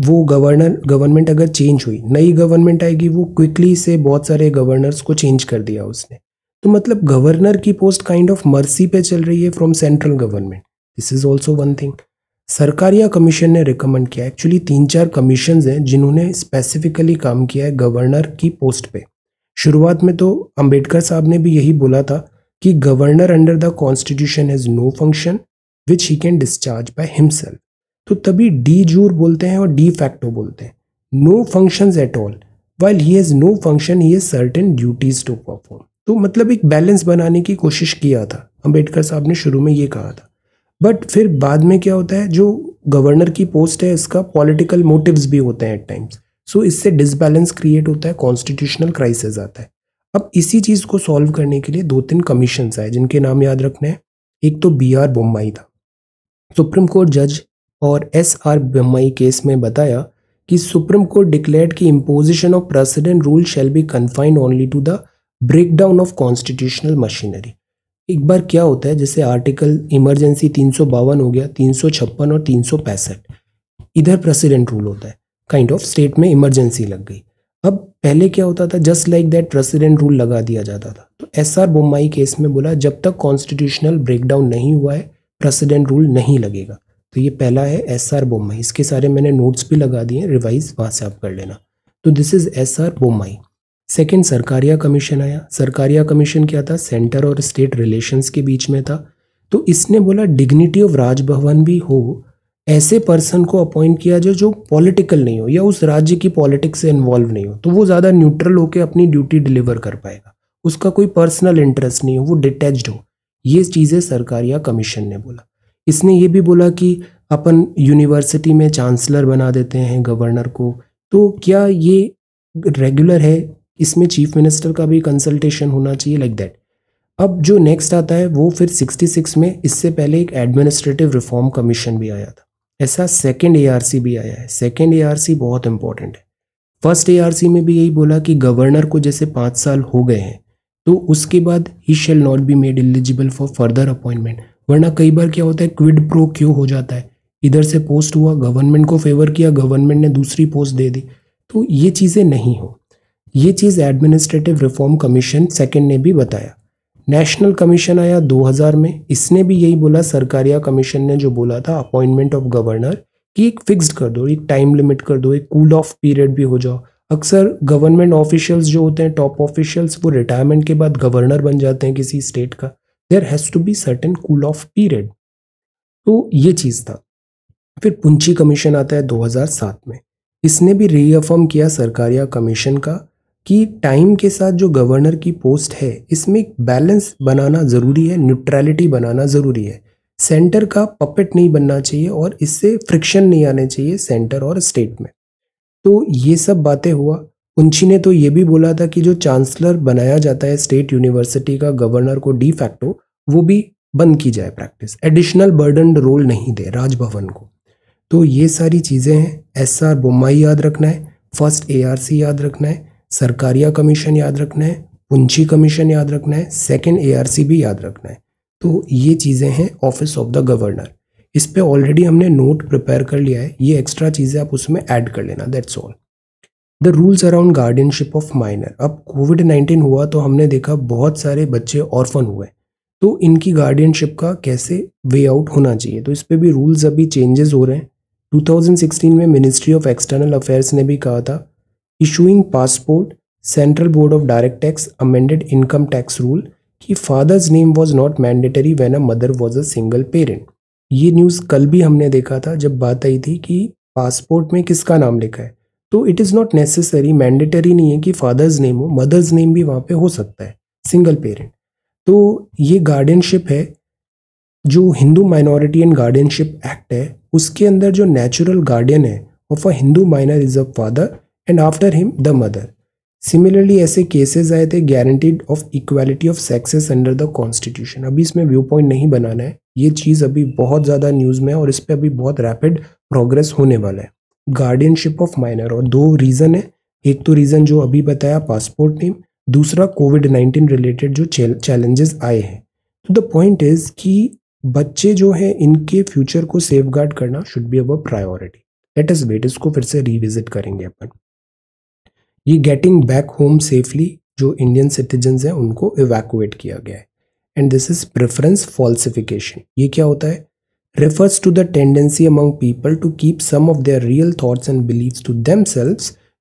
वो गवर्नर गवर्नमेंट अगर चेंज हुई नई गवर्नमेंट आएगी वो क्विकली से बहुत सारे गवर्नर्स को चेंज कर दिया उसने तो मतलब गवर्नर की पोस्ट काइंड ऑफ मर्सी पे चल रही है from central government this is also one thing Sarkaria commission ने रिकमेंड किया एक्चुअली तीन चार कमीशन हैं जिन्होंने स्पेसिफिकली काम किया है गवर्नर की पोस्ट पे शुरुआत में तो अंबेडकर साहब ने भी यही बोला था कि governor under the constitution is no function which he can discharge by himself तो तभी डी जूर बोलते हैं और डी फैक्टो बोलते हैं no function at all while he has no function he has certain duties to perform तो मतलब एक बैलेंस बनाने की कोशिश किया था अंबेडकर साहब ने शुरू में ये कहा था बट फिर बाद में क्या होता है जो गवर्नर की पोस्ट है इसका पॉलिटिकल मोटिव्स भी होते हैं एट टाइम्स सो इससे डिसबैलेंस क्रिएट होता है कॉन्स्टिट्यूशनल क्राइसिस आता है अब इसी चीज़ को सॉल्व करने के लिए दो तीन कमीशंस आए जिनके नाम याद रखने हैं एक तो बी आर बोम्बाई था सुप्रीम कोर्ट जज और एस आर बोम्बाई केस में बताया कि सुप्रीम कोर्ट डिक्लेयर्ड की imposition of president rule shall be confined only to the breakdown of constitutional machinery एक बार क्या होता है जैसे आर्टिकल इमरजेंसी तीन हो गया तीन और तीन इधर प्रेसिडेंट रूल होता है काइंड ऑफ स्टेट में इमरजेंसी लग गई अब पहले क्या होता था just like that president rule लगा दिया जाता था तो एस आर बोम्बाई केस में बोला जब तक कॉन्स्टिट्यूशनल ब्रेकडाउन नहीं हुआ है प्रेसिडेंट रूल नहीं लगेगा तो ये पहला है एस आर बोम्बाई इसके सारे मैंने नोट्स भी लगा दिए रिवाइज वहाँ से आप कर लेना तो this is S R Bommai second Sarkaria commission आया सरकारिया कमीशन क्या था सेंटर और स्टेट रिलेशंस के बीच में था तो इसने बोला डिग्निटी ऑफ राजभवन भी हो ऐसे पर्सन को अपॉइंट किया जाए जो पॉलिटिकल नहीं हो या उस राज्य की पॉलिटिक्स से इन्वॉल्व नहीं हो तो वो ज़्यादा न्यूट्रल होकर अपनी ड्यूटी डिलीवर कर पाएगा उसका कोई पर्सनल इंटरेस्ट नहीं हो वो डिटेच्ड हो ये चीज़ें सरकारिया कमीशन ने बोला इसने ये भी बोला कि अपन यूनिवर्सिटी में चांसलर बना देते हैं गवर्नर को तो क्या ये रेगुलर है इसमें चीफ मिनिस्टर का भी कंसल्टेशन होना चाहिए लाइक like दैट अब जो नेक्स्ट आता है वो फिर 66 में इससे पहले एक एडमिनिस्ट्रेटिव रिफॉर्म कमीशन भी आया था ऐसा सेकेंड ए भी आया है सेकेंड ए बहुत इंपॉर्टेंट है फर्स्ट ए में भी यही बोला कि गवर्नर को जैसे पाँच साल हो गए हैं तो उसके बाद he shall not be made eligible for further appointment वरना कई बार क्या होता है क्विड प्रो क्यों हो जाता है इधर से पोस्ट हुआ गवर्नमेंट को फेवर किया गवर्नमेंट ने दूसरी पोस्ट दे दी तो ये चीज़ें नहीं हों ये चीज़ एडमिनिस्ट्रेटिव रिफॉर्म कमीशन सेकेंड ने भी बताया नेशनल कमीशन आया 2000 में इसने भी यही बोला सरकारिया कमीशन ने जो बोला था अपॉइंटमेंट ऑफ गवर्नर कि एक फिक्स्ड कर दो एक टाइम लिमिट कर दो एक कूल ऑफ पीरियड भी हो जाओ अक्सर गवर्नमेंट ऑफिशियल्स जो होते हैं टॉप ऑफिशियल्स वो रिटायरमेंट के बाद गवर्नर बन जाते हैं किसी स्टेट का there has to be certain cool off period तो ये चीज़ था फिर पुंछी कमीशन आता है 2007 में इसने भी रीअफर्म किया सरकारिया कमीशन का कि टाइम के साथ जो गवर्नर की पोस्ट है इसमें बैलेंस बनाना ज़रूरी है न्यूट्रलिटी बनाना ज़रूरी है सेंटर का पपेट नहीं बनना चाहिए और इससे फ्रिक्शन नहीं आने चाहिए सेंटर और स्टेट में तो ये सब बातें हुआ उनछी ने तो ये भी बोला था कि जो चांसलर बनाया जाता है स्टेट यूनिवर्सिटी का गवर्नर को डी फैक्टो वो भी बंद की जाए प्रैक्टिस एडिशनल बर्डन रोल नहीं दे राजभवन को तो ये सारी चीज़ें हैं एस आर बोम्बई याद रखना है फर्स्ट ए याद रखना है सरकारिया कमीशन याद रखना है पुंछी कमीशन याद रखना है सेकेंड ए भी याद रखना है तो ये चीज़ें हैं ऑफिस ऑफ द गवर्नर इस पर ऑलरेडी हमने नोट प्रिपेयर कर लिया है ये एक्स्ट्रा चीज़ें आप उसमें ऐड कर लेना that's all the rules around guardianship of minor अब कोविड नाइन्टीन हुआ तो हमने देखा बहुत सारे बच्चे ऑर्फन हुए तो इनकी गार्डियनशिप का कैसे वे आउट होना चाहिए तो इस पर भी रूल्स अभी चेंजेस हो रहे हैं 2016 में मिनिस्ट्री ऑफ एक्सटर्नल अफेयर्स ने भी कहा था issuing passport central board of direct tax amended income tax rule कि father's name was not mandatory when a mother was a single parent ये न्यूज़ कल भी हमने देखा था जब बात आई थी कि पासपोर्ट में किसका नाम लिखा है तो it is not necessary mandatory नहीं है कि फादर्स नेम हो मदर्स नेम भी वहाँ पे हो सकता है सिंगल पेरेंट तो ये गार्डियनशिप है जो Hindu minority and guardianship act है उसके अंदर जो नेचुरल गार्डियन है of a Hindu minor is a father and after him the mother similarly ऐसे केसेस आए थे guaranteed of equality of sexes under the constitution अभी इसमें व्यू पॉइंट नहीं बनाना है ये चीज़ अभी बहुत ज़्यादा न्यूज़ में है और इस पर अभी बहुत रैपिड प्रोग्रेस होने वाला है गार्डियनशिप ऑफ माइनर और दो रीज़न है एक तो रीज़न जो अभी बताया पासपोर्ट नेम दूसरा कोविड नाइन्टीन रिलेटेड जो चैलेंजेस आए हैं तो द पॉइंट इज़ कि बच्चे जो हैं इनके फ्यूचर को सेफ गार्ड करना शुड बी अब प्रायोरिटी लेट इस वेट इसको फिर से रिविजिट करेंगे अपन ये गेटिंग बैक होम सेफली जो इंडियन सिटीजन हैं उनको इवैकुएट किया गया है and this is preference falsification ये क्या होता है refers to the tendency among people to keep some of their real thoughts and believe to them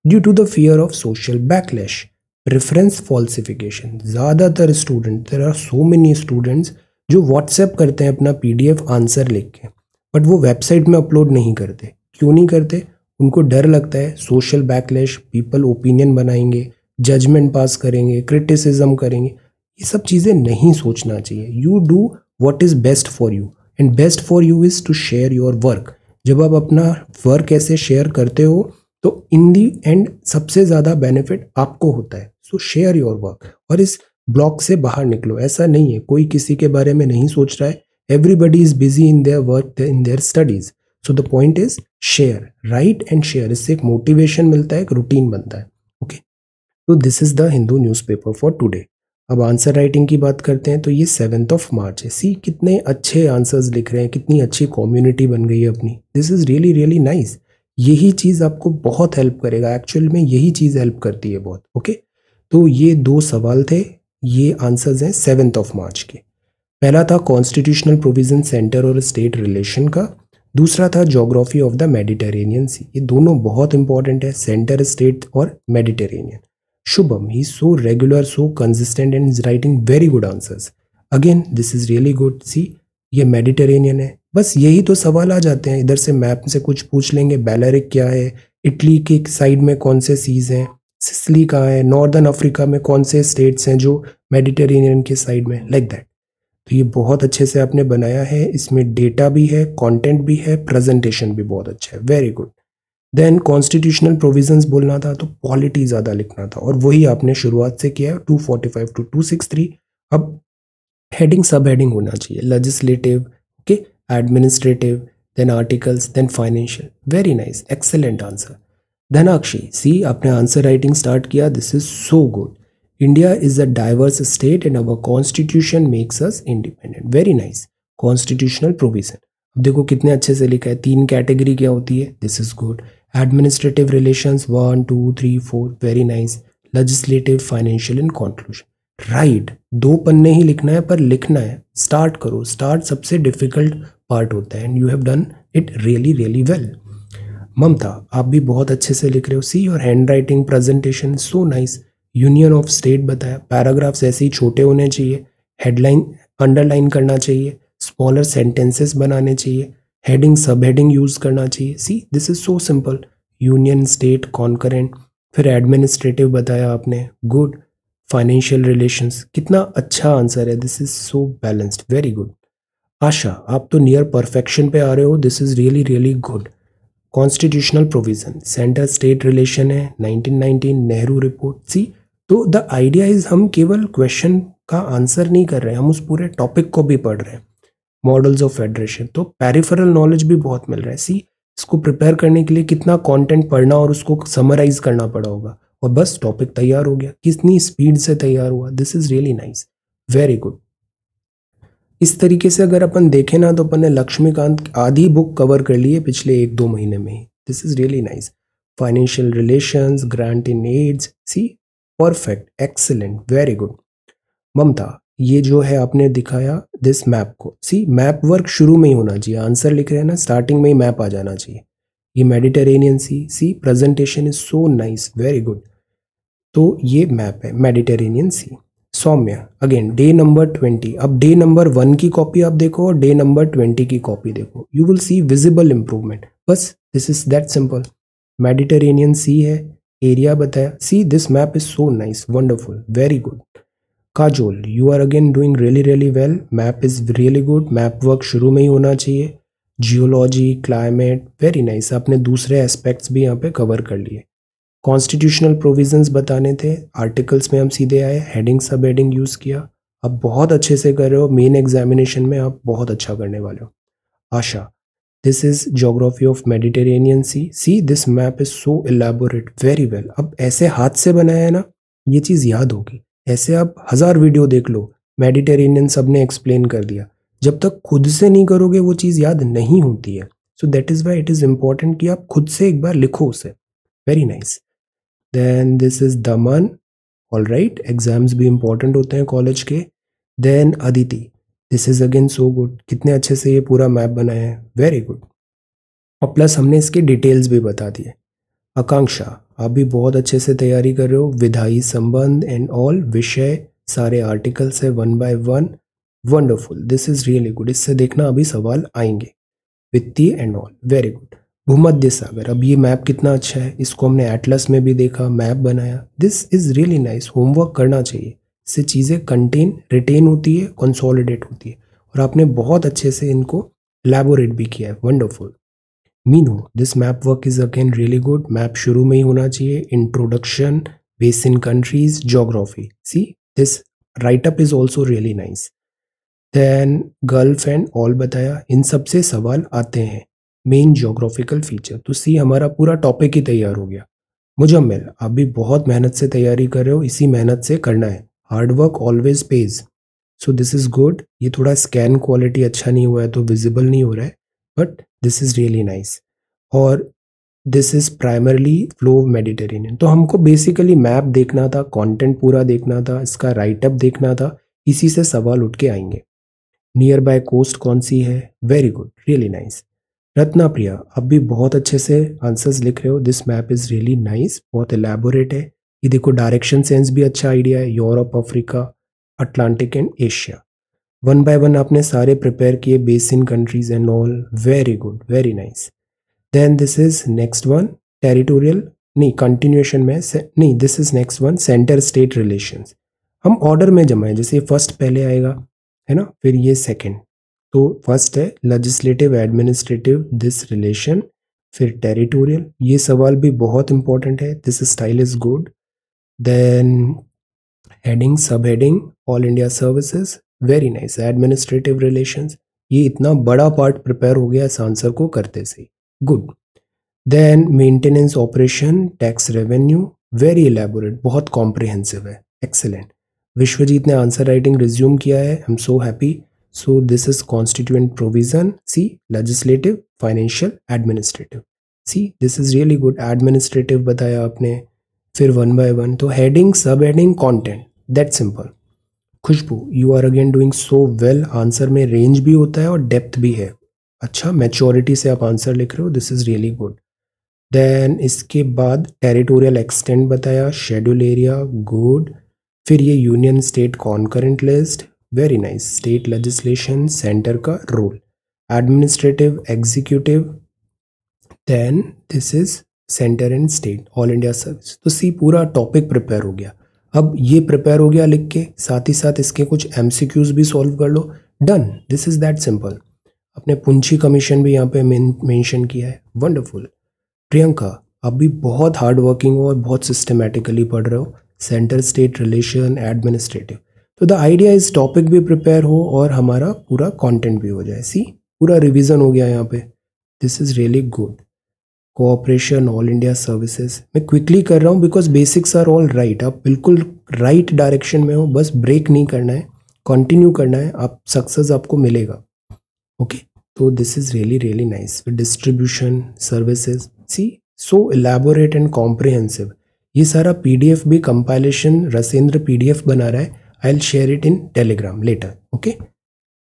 due to the fear of social backlash preference falsification ज़्यादातर student there are so many students जो WhatsApp करते हैं अपना P D F answer लिख के but वो website में upload नहीं करते क्यों नहीं करते उनको डर लगता है सोशल बैकलैश पीपल ओपिनियन बनाएंगे जजमेंट पास करेंगे क्रिटिसिज्म करेंगे ये सब चीज़ें नहीं सोचना चाहिए you do what is best for you and best for you is to share your work जब आप अपना वर्क ऐसे शेयर करते हो तो इन दी एंड सबसे ज़्यादा बेनिफिट आपको होता है सो शेयर योर वर्क और इस ब्लॉक से बाहर निकलो ऐसा नहीं है कोई किसी के बारे में नहीं सोच रहा है everybody is busy in their work in their studies so the point is share right and share इससे एक मोटिवेशन मिलता है एक रूटीन बनता है ओके तो this is the Hindu newspaper for today अब आंसर राइटिंग की बात करते हैं तो ये सेवन्थ ऑफ मार्च है सी कितने अच्छे आंसर्स लिख रहे हैं कितनी अच्छी कम्युनिटी बन गई है अपनी this is really really nice यही चीज़ आपको बहुत हेल्प करेगा एक्चुअल में यही चीज़ हेल्प करती है बहुत ओके तो ये दो सवाल थे ये आंसर्स हैं सेवन्थ ऑफ मार्च के पहला था कॉन्स्टिट्यूशनल प्रोविज़न सेंटर और स्टेट रिलेशन का दूसरा था geography of the Mediterranean sea ये दोनों बहुत इंपॉर्टेंट है सेंटर स्टेट और मेडिटेरेनियन शुभम ही so regular so consistent and is writing very good answers again this is really good see ये मेडिटेरेनियन है बस यही तो सवाल आ जाते हैं इधर से मैप से कुछ पूछ लेंगे बैलरिक क्या है इटली के साइड में कौन से सीज़ हैं सिसली कहाँ है नॉर्दर्न अफ्रीका में कौन से स्टेट्स हैं जो मेडिटेरेनियन के साइड में लाइक like दैट तो ये बहुत अच्छे से आपने बनाया है इसमें डेटा भी है कंटेंट भी है प्रेजेंटेशन भी बहुत अच्छा है very good then constitutional provisions बोलना था तो पॉलिटी ज़्यादा लिखना था और वही आपने शुरुआत से किया है two forty five to two six three अब हेडिंग सब हेडिंग होना चाहिए legislative okay administrative then articles then financial very nice excellent answer Dhanakshi see आपने आंसर राइटिंग स्टार्ट किया this is so good India is a diverse state and our constitution makes us independent. Very nice. Constitutional provision. अब देखो कितने अच्छे से लिखा है तीन कैटेगरी क्या होती है this is good administrative relation one two three four very nice legislative financial in conclusion right दो पन्ने ही लिखना है पर लिखना है स्टार्ट करो स्टार्ट सबसे डिफिकल्ट पार्ट होता है and you have done it really really well Mamta आप भी बहुत अच्छे से लिख रहे हो see your handwriting presentation so nice union of state बताया पैराग्राफ्स ऐसे ही छोटे होने चाहिए हेडलाइन अंडरलाइन करना चाहिए स्मॉलर सेंटेंसेस बनाने चाहिए हेडिंग सब हेडिंग यूज़ करना चाहिए see this is so simple union state concurrent फिर एडमिनिस्ट्रेटिव बताया आपने गुड फाइनेंशियल रिलेशंस कितना अच्छा आंसर है this is so balanced very good Asha आप तो नियर परफेक्शन पे आ रहे हो this is really really good constitutional provision centre state relation है 1919 नेहरू रिपोर्ट सी तो द आइडिया इज़ हम केवल क्वेश्चन का आंसर नहीं कर रहे हैं हम उस पूरे टॉपिक को भी पढ़ रहे हैं मॉडल्स ऑफ फेडरेशन तो पेरिफेरल नॉलेज भी बहुत मिल रहा है सी इसको प्रिपेयर करने के लिए कितना कंटेंट पढ़ना और उसको समराइज करना पड़ा होगा और बस टॉपिक तैयार हो गया कितनी स्पीड से तैयार हुआ this is really nice very good इस तरीके से अगर अपन देखें ना तो अपन ने लक्ष्मीकांत आधी बुक कवर कर ली है पिछले एक दो महीने में ही this is really nice financial relations grant in aids see perfect excellent very good Mamta ये जो है आपने दिखाया दिस मैप को सी मैप वर्क शुरू में ही होना चाहिए आंसर लिख रहे हैं ना स्टार्टिंग में ही मैप आ जाना चाहिए ये Mediterranean sea sea presentation is so nice very good तो ये मैप है Mediterranean sea Saumya again day number twenty अब डे नंबर वन की कॉपी आप देखो और डे नंबर ट्वेंटी की कॉपी देखो you will see visible improvement बस this is that simple Mediterranean sea है एरिया बताया see this map is so nice wonderful very good Kajol you are again doing really really well map is really good map work शुरू में ही होना चाहिए geology climate very nice आपने दूसरे aspects भी यहाँ पे कवर कर लिए कॉन्स्टिट्यूशनल प्रोविजंस बताने थे आर्टिकल्स में हम सीधे आए हेडिंग सब हेडिंग यूज़ किया आप बहुत अच्छे से कर रहे हो मेन एग्जामिनेशन में आप बहुत अच्छा करने वाले हो Asha this is geography of Mediterranean sea see this map is so elaborate very well अब ऐसे हाथ से बनाया है ना ये चीज़ याद होगी ऐसे आप हज़ार वीडियो देख लो मेडिटेरेनियन सब ने एक्सप्लेन कर दिया जब तक खुद से नहीं करोगे वो चीज़ याद नहीं होती है so that is why it is important कि आप खुद से एक बार लिखो उसे very nice then this is Daman all right exams भी इंपॉर्टेंट होते हैं कॉलेज के then Aditi this is again so good कितने अच्छे से ये पूरा मैप बनाया है वेरी गुड और प्लस हमने इसके डिटेल्स भी बता दिए आकांक्षा आप भी बहुत अच्छे से तैयारी कर रहे हो विधाई संबंध एंड ऑल विषय सारे आर्टिकल्स है one by one wonderful this is really good इससे देखना अभी सवाल आएंगे वित्तीय एंड ऑल वेरी गुड भूमध्य सागर अब ये मैप कितना अच्छा है इसको हमने एटलस में भी देखा मैप बनाया this is really nice homework करना चाहिए से चीज़ें कंटेन रिटेन होती है कंसोलिडेट होती है और आपने बहुत अच्छे से इनको लेबोरेट भी किया है wonderful Meenu this map work is again really good map शुरू में ही होना चाहिए introduction base in countries geography see this write up is also really nice then girl friend all बताया इन सबसे सवाल आते हैं मेन जोग्राफिकल फीचर तो सी हमारा पूरा टॉपिक ही तैयार हो गया मुजम्मिल आप भी बहुत मेहनत से तैयारी कर रहे हो इसी मेहनत से करना है hard work always page so this is good ये थोड़ा स्कैन क्वालिटी अच्छा नहीं हुआ है तो विजिबल नहीं हो रहा है but this is really nice और this is primarily flow Mediterranean तो हमको बेसिकली मैप देखना था कॉन्टेंट पूरा देखना था इसका राइटअप देखना था इसी से सवाल उठ के आएंगे नियर बाय कोस्ट कौन सी है very good really nice Ratna Priya आप भी बहुत अच्छे से आंसर्स लिख रहे हो this map is really nice बहुत एलेबोरेट है ये देखो डायरेक्शन सेंस भी अच्छा आइडिया है Europe Africa Atlantic and Asia one by one आपने सारे प्रिपेयर किए basin countries and all very good very nice then this is next one territorial नहीं कंटिन्यूएशन में नहीं this is next one centre state relation हम order में जमाएं जैसे फर्स्ट पहले आएगा है ना फिर ये सेकेंड तो फर्स्ट है लेजिस्लेटिव एडमिनिस्ट्रेटिव दिस रिलेशन फिर टेरिटोरियल ये सवाल भी बहुत इंपॉर्टेंट है this style is good Then heading sub heading all India very nice administrative relation ये इतना बड़ा पार्ट प्रिपेयर हो गया इस आंसर को करते से good then maintenance operation tax revenue very elaborate बहुत कॉम्प्रिहेंसिव है एक्सेलेंट विश्वजीत ने आंसर राइटिंग रिज्यूम किया है I am so happy so this is constituent provision see legislative financial administrative see this is really good administrative बताया आपने फिर one by one तो heading sub heading content that simple Khushboo you are again doing so well answer में range भी होता है और depth भी है अच्छा मेच्योरिटी से आप आंसर लिख रहे हो this is really good then इसके बाद टेरिटोरियल एक्सटेंट बताया शेड्यूल एरिया गुड फिर ये union state concurrent list very nice state legislation centre का role administrative executive then this is centre and state all India service तो see पूरा topic prepare हो गया अब ये प्रिपेयर हो गया लिख के साथ ही साथ इसके कुछ एम भी सॉल्व कर लो done this is that simple अपने पुंछी कमीशन भी यहाँ पे मेंशन किया है वंडरफुल प्रियंका अब भी बहुत हार्ड वर्किंग हो और बहुत सिस्टमेटिकली पढ़ रहे हो सेंटर स्टेट रिलेशन एडमिनिस्ट्रेटिव तो द आइडिया इस टॉपिक भी प्रिपेयर हो और हमारा पूरा कंटेंट भी हो जाए सी पूरा रिवीजन हो गया यहाँ पे this is really good cooperation all India services मैं क्विकली कर रहा हूँ because basics are all right आप बिल्कुल राइट right डायरेक्शन में हो बस ब्रेक नहीं करना है कंटिन्यू करना है आप सक्सेस आपको मिलेगा ओके okay? तो this is really really nice distribution services see so elaborate and comprehensive ये सारा एफ भी कंपाइलेशन रसेंद्र एफ बना रहा है I'll share it in Telegram later okay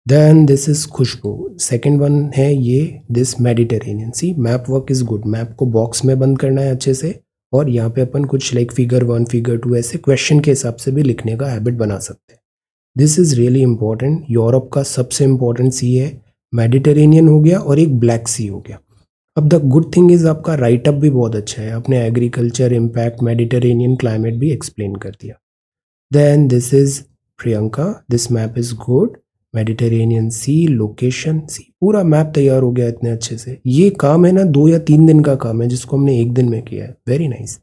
then this is Khushboo second one है ये this Mediterranean sea map work is good map को box में बंद करना है अच्छे से और यहाँ पे अपन कुछ like figure one figure two ऐसे क्वेश्चन के हिसाब से भी लिखने का हैबिट बना सकते हैं this is really important Europe का सबसे इम्पॉर्टेंट सी है मेडिटेरेनियन हो गया और एक ब्लैक सी हो गया अब द गुड थिंग इज़ आपका राइटअप भी बहुत अच्छा है आपने एग्रीकल्चर इम्पैक्ट मेडिटेरेनियन क्लाइमेट भी एक्सप्लेन कर दिया then this is Priyanka this map is good Mediterranean sea location see पूरा मैप तैयार हो गया इतने अच्छे से ये काम है ना दो या तीन दिन का काम है जिसको हमने एक दिन में किया है very nice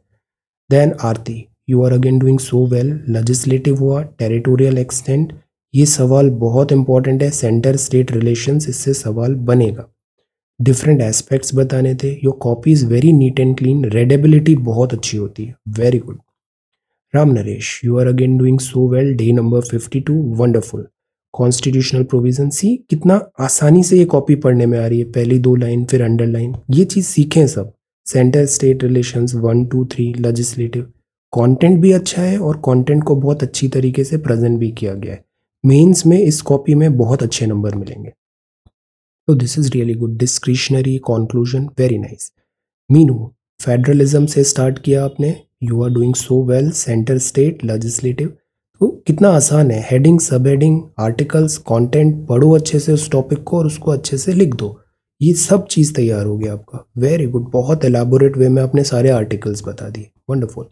then Aarti you are again doing so well legislative हुआ टेरिटोरियल एक्सटेंट ये सवाल बहुत इंपॉर्टेंट है सेंटर स्टेट रिलेशन इससे सवाल बनेगा डिफरेंट एस्पेक्ट्स बताने थे your copy is very neat and clean readability बहुत अच्छी होती है very good Ram Naresh you are again doing so well day number fifty two wonderful constitutional provision see कितना आसानी से ये कॉपी पढ़ने में आ रही है पहली दो लाइन फिर अंडरलाइन ये चीज़ सीखें सब centre state relation one two three legislative content भी अच्छा है और कंटेंट को बहुत अच्छी तरीके से प्रेजेंट भी किया गया है मेंस में इस कॉपी में बहुत अच्छे नंबर मिलेंगे तो this is really good discretionary conclusion very nice Meenu federalism से स्टार्ट किया आपने you are doing so well centre state legislative तो कितना आसान है heading sub heading articles content पढ़ो अच्छे से उस टॉपिक को और उसको अच्छे से लिख दो ये सब चीज़ तैयार हो गया आपका वेरी गुड बहुत एलाबोरेट वे में आपने सारे आर्टिकल्स बता दिए wonderful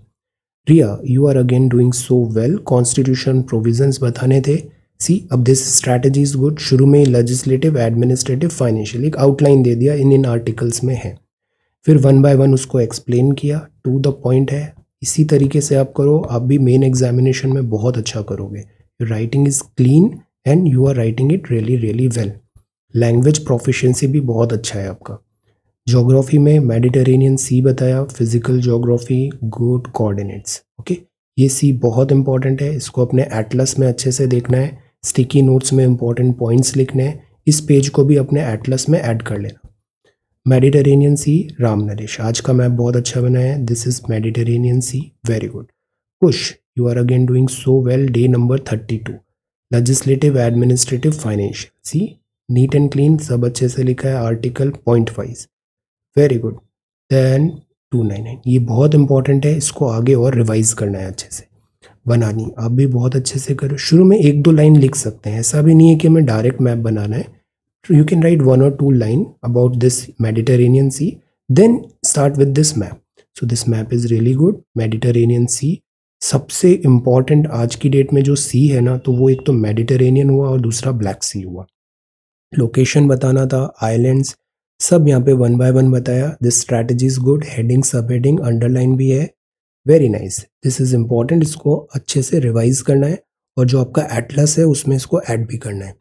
Riya you are again doing so well constitution provisions बताने थे सी अब दिस स्ट्रैटेजी इज गुड शुरू में लेजिस्लेटिव एडमिनिस्ट्रेटिव फाइनेंशियल एक आउटलाइन दे दिया इन इन आर्टिकल्स में है फिर वन बाय वन उसको एक्सप्लेन किया टू द पॉइंट है इसी तरीके से आप करो आप भी मेन एग्जामिनेशन में बहुत अच्छा करोगे writing is clean and you are writing it really really well language proficiency भी बहुत अच्छा है आपका जोग्राफी में मेडिटेरेनियन सी बताया physical geography good coordinates okay ये सी बहुत इंपॉर्टेंट है इसको अपने एटलस में अच्छे से देखना है स्टिकी नोट्स में इंपॉर्टेंट पॉइंट्स लिखने हैं इस पेज को भी अपने एटलस में ऐड कर लेना मेडिटेरेनियन सी राम नरेश आज का मैप बहुत अच्छा बना है this is Mediterranean sea very good Kush you are again doing so well day number thirty two legislative administrative financial see neat and clean सब अच्छे से लिखा है article point wise very good then two nine nine ये बहुत important है इसको आगे और रिवाइज करना है अच्छे से बनानी आप भी बहुत अच्छे से करो शुरू में एक दो लाइन लिख सकते हैं ऐसा भी नहीं है कि हमें डायरेक्ट मैप बनाना है So you can write one or two line about this Mediterranean Sea. Then start with this map. So this map is really good. Mediterranean Sea. सबसे इम्पॉर्टेंट आज की डेट में जो सी है ना तो वो एक तो मेडिटेरेनियन हुआ और दूसरा ब्लैक सी हुआ लोकेशन बताना था आइलैंड्स सब यहाँ पे वन बाय वन बताया this strategy is good heading sub heading underline भी है very nice this is important इसको अच्छे से रिवाइज करना है और जो आपका एटलस है उसमें इसको ऐड भी करना है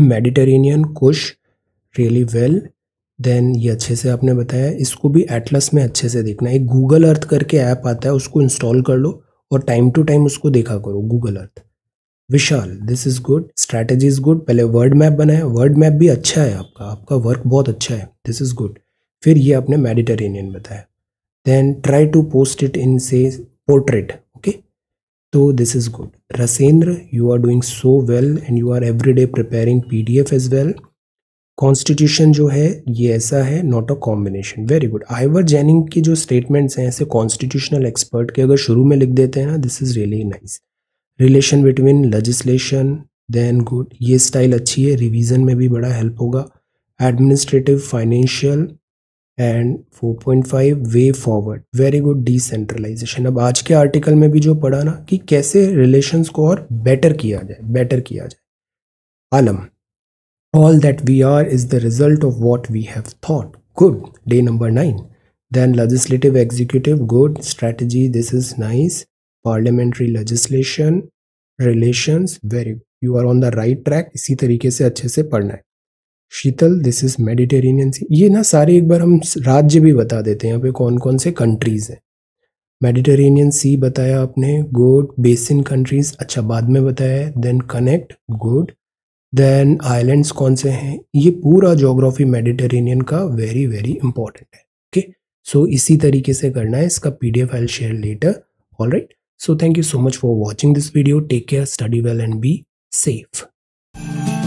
Mediterranean Kush really well then ये अच्छे से आपने बताया इसको भी एटलस में अच्छे से देखना एक गूगल अर्थ करके ऐप आता है उसको इंस्टॉल कर लो और टाइम टू टाइम उसको देखा करो Google Earth Vishal this is good strategy is good पहले वर्ड मैप बनाए वर्ड मैप भी अच्छा है आपका आपका वर्क बहुत अच्छा है दिस इज़ गुड फिर ये आपने मेडिटेरेनियन बताया then try to post it in से portrait is good Rasendra you are doing so well and you are every day every P D F as well constitution जो है ये ऐसा है not a combination very good Ivor Jennings के जो statements हैं ऐसे कॉन्स्टिट्यूशनल एक्सपर्ट के अगर शुरू में लिख देते हैं ना this is really nice relation between legislation then good ये स्टाइल अच्छी है रिविजन में भी बड़ा हेल्प होगा administrative financial and 4.5 way forward very good decentralisation अब आज के आर्टिकल में भी जो पढ़ा ना कि कैसे रिलेशंस को और बेटर किया जाए बेटर किया जाए Alam all that we are is the result of what we have thought good day number nine then legislative executive good strategy this is nice parliamentary legislation relations very you are on the right track इसी तरीके से अच्छे से पढ़ना है Sheetal this is Mediterranean sea ये ना सारे एक बार हम राज्य भी बता देते हैं यहाँ पे कौन कौन से कंट्रीज़ हैं मेडिटेरेनियन सी बताया आपने गुड बेसिन कंट्रीज़ अच्छा बाद में बताया है then connect good then islands कौन से हैं ये पूरा जोग्राफी मेडिटेरेनियन का वेरी वेरी इंपॉर्टेंट है ओके okay? सो so, इसी तरीके से करना है इसका P D F I share later all right so thank you so much for watching this video take care study well and be safe